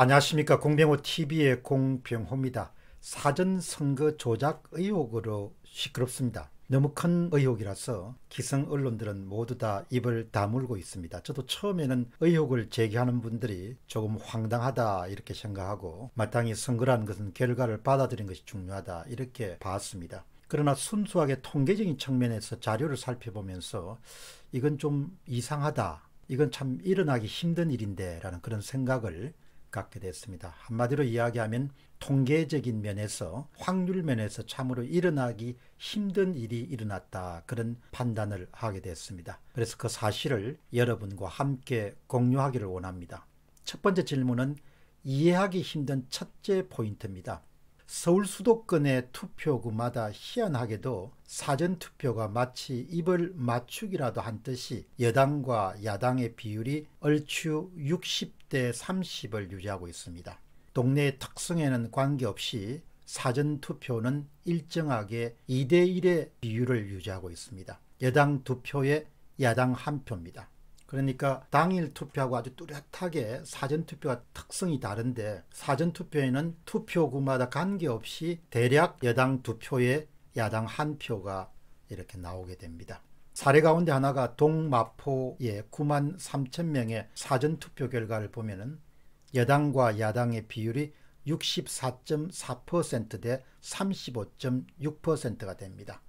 안녕하십니까 공병호 TV의 공병호입니다. 사전 선거 조작 의혹으로 시끄럽습니다. 너무 큰 의혹이라서 기성 언론들은 모두 다 입을 다물고 있습니다. 저도 처음에는 의혹을 제기하는 분들이 조금 황당하다 이렇게 생각하고 마땅히 선거라는 것은 결과를 받아들인 것이 중요하다 이렇게 봤습니다. 그러나 순수하게 통계적인 측면에서 자료를 살펴보면서 이건 좀 이상하다. 이건 참 일어나기 힘든 일인데 라는 그런 생각을 갖게 됐습니다. 한마디로 이야기하면 통계적인 면에서 확률 면에서 참으로 일어나기 힘든 일이 일어났다 그런 판단을 하게 됐습니다. 그래서 그 사실을 여러분과 함께 공유하기를 원합니다. 첫 번째 질문은 이해하기 힘든 첫째 포인트입니다. 서울 수도권의 투표구마다 희한하게도 사전투표가 마치 입을 맞추기라도 한 듯이 여당과 야당의 비율이 얼추 60대 30을 유지하고 있습니다. 동네의 특성에는 관계없이 사전투표는 일정하게 2대1의 비율을 유지하고 있습니다. 여당 2표에 야당 한표입니다 그러니까 당일 투표하고 아주 뚜렷하게 사전투표가 특성이 다른데 사전투표에는 투표구마다 관계없이 대략 여당 두 표에 야당 한 표가 이렇게 나오게 됩니다. 사례 가운데 하나가 동마포의 9만 3천 명의 사전투표 결과를 보면은 여당과 야당의 비율이 64.4%대 35.6%가 됩니다.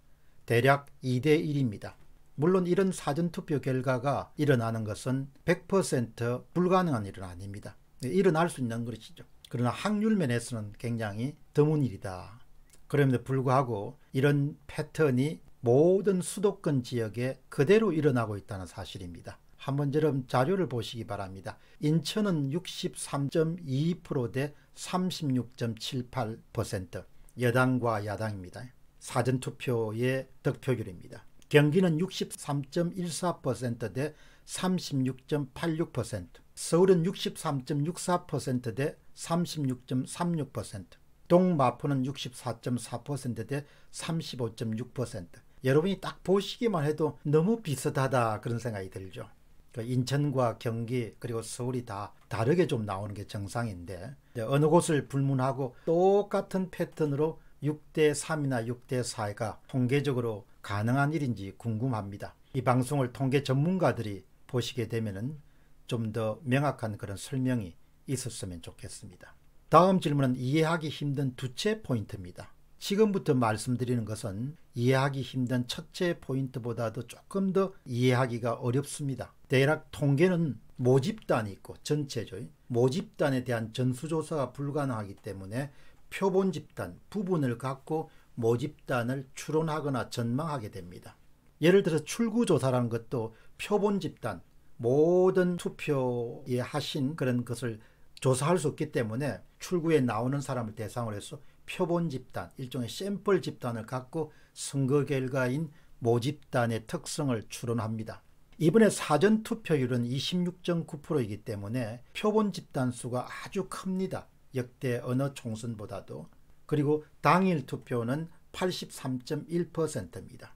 대략 2대 1입니다. 물론 이런 사전투표 결과가 일어나는 것은 100% 불가능한 일은 아닙니다. 네, 일어날 수 있는 것이죠. 그러나 확률 면에서는 굉장히 드문 일이다. 그럼에도 불구하고 이런 패턴이 모든 수도권 지역에 그대로 일어나고 있다는 사실입니다. 한번 저런 자료를 보시기 바랍니다. 인천은 63.2%대 36.78%, 여당과 야당입니다. 사전투표의 득표율입니다. 경기는 63.14%대 36.86%, 서울은 63.64%대 36.36%, 동마포는 64.4%대 35.6%. 여러분이 딱 보시기만 해도 너무 비슷하다 그런 생각이 들죠. 그 인천과 경기 그리고 서울이 다 다르게 좀 나오는 게 정상인데 어느 곳을 불문하고 똑같은 패턴으로 6대 3이나 6대 4가 통계적으로 가능한 일인지 궁금합니다. 이 방송을 통계 전문가들이 보시게 되면좀 더 명확한 그런 설명이 있었으면 좋겠습니다. 다음 질문은 이해하기 힘든 두째 포인트입니다. 지금부터 말씀드리는 것은 이해하기 힘든 첫째 포인트보다도 조금 더 이해하기가 어렵습니다. 대략 통계는 모집단이 있고 전체죠. 모집단에 대한 전수조사가 불가능하기 때문에 표본 집단 부분을 갖고 모집단을 추론하거나 전망하게 됩니다. 예를 들어 출구조사라는 것도 표본 집단, 모든 투표에 하신 그런 것을 조사할 수 없기 때문에 출구에 나오는 사람을 대상으로 해서 표본 집단, 일종의 샘플 집단을 갖고 선거 결과인 모집단의 특성을 추론합니다. 이번에 사전 투표율은 26.9%이기 때문에 표본 집단 수가 아주 큽니다. 역대 어느 총선보다도 그리고 당일 투표는 83.1%입니다.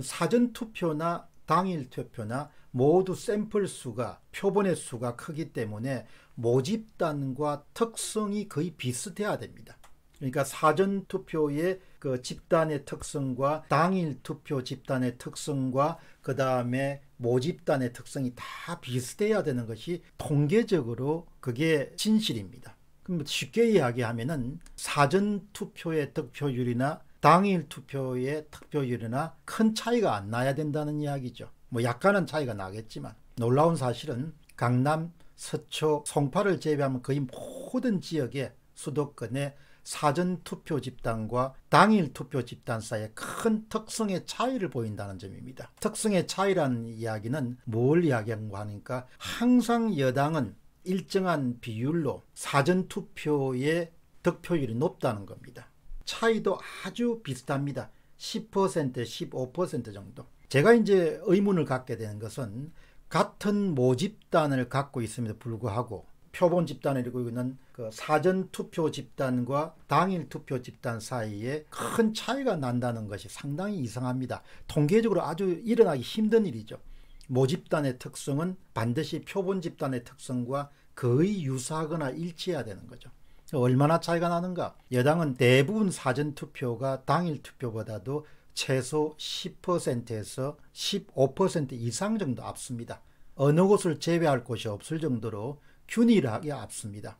사전 투표나 당일 투표나 모두 샘플 수가 표본의 수가 크기 때문에 모집단과 특성이 거의 비슷해야 됩니다. 그러니까 사전 투표의 그 집단의 특성과 당일 투표 집단의 특성과 그 다음에 모집단의 특성이 다 비슷해야 되는 것이 통계적으로 그게 진실입니다. 그럼 쉽게 이야기하면은 사전 투표의 득표율이나 당일 투표의 득표율이나 큰 차이가 안 나야 된다는 이야기죠. 뭐 약간은 차이가 나겠지만 놀라운 사실은 강남, 서초, 송파를 제외하면 거의 모든 지역의 수도권에 사전 투표 집단과 당일 투표 집단 사이에 큰 특성의 차이를 보인다는 점입니다. 특성의 차이라는 이야기는 뭘 이야기하는가 하니까 항상 여당은 일정한 비율로 사전투표의 득표율이 높다는 겁니다. 차이도 아주 비슷합니다. 10% 15% 정도. 제가 이제 의문을 갖게 되는 것은 같은 모집단을 갖고 있음에도 불구하고 표본 집단이고 을루 있는 그 사전 투표 집단과 당일 투표 집단 사이에 큰 차이가 난다는 것이 상당히 이상합니다. 통계적으로 아주 일어나기 힘든 일이죠. 모집단의 특성은 반드시 표본 집단의 특성과 거의 유사하거나 일치해야 되는 거죠. 얼마나 차이가 나는가? 여당은 대부분 사전투표가 당일 투표보다도 최소 10%에서 15% 이상 정도 앞섭니다. 어느 곳을 제외할 곳이 없을 정도로 균일하게 앞섭니다.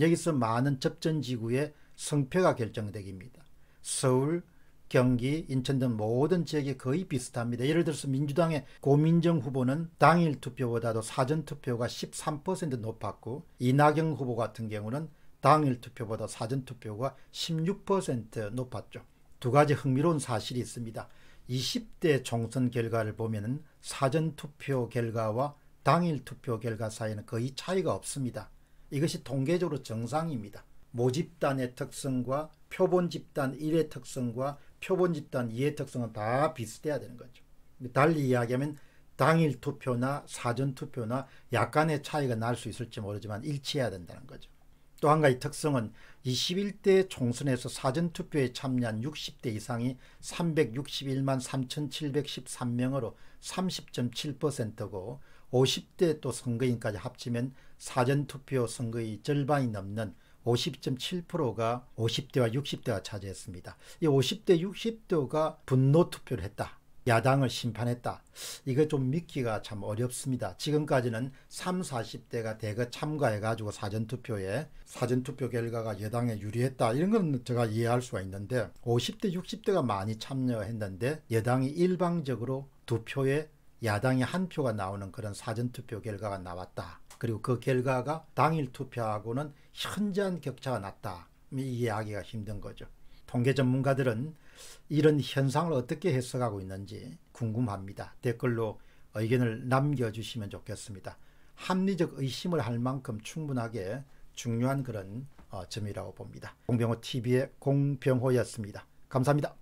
여기서 많은 접전지구의 성패가결정되기입니다 서울, 경기, 인천 등 모든 지역이 거의 비슷합니다. 예를 들어서 민주당의 고민정 후보는 당일 투표보다도 사전 투표가 13% 높았고 이낙연 후보 같은 경우는 당일 투표보다 사전 투표가 16% 높았죠. 두 가지 흥미로운 사실이 있습니다. 20대 총선 결과를 보면 사전 투표 결과와 당일 투표 결과 사이에는 거의 차이가 없습니다. 이것이 통계적으로 정상입니다. 모집단의 특성과 표본 집단 1의 특성과 표본 집단 이해 특성은 다 비슷해야 되는 거죠. 달리 이야기하면 당일 투표나 사전 투표나 약간의 차이가 날 수 있을지 모르지만 일치해야 된다는 거죠. 또 한 가지 특성은 21대 총선에서 사전 투표에 참여한 60대 이상이 361만 3,713명으로 30.7%고 50대 또 선거인까지 합치면 사전 투표 선거의 절반이 넘는 50.7%가 50대와 60대가 차지했습니다. 이 50대, 60대가 분노 투표를 했다. 야당을 심판했다. 이거 좀 믿기가 참 어렵습니다. 지금까지는 3 40대가 대거 참가해가지고 사전투표에 사전투표 결과가 여당에 유리했다. 이런 건 제가 이해할 수가 있는데 50대, 60대가 많이 참여했는데 여당이 일방적으로 두 표에 야당이 한 표가 나오는 그런 사전투표 결과가 나왔다. 그리고 그 결과가 당일 투표하고는 현저한 격차가 났다. 이 이해하기가 힘든 거죠. 통계 전문가들은 이런 현상을 어떻게 해석하고 있는지 궁금합니다. 댓글로 의견을 남겨주시면 좋겠습니다. 합리적 의심을 할 만큼 충분하게 중요한 그런 어, 점이라고 봅니다. 공병호 TV의 공병호였습니다. 감사합니다.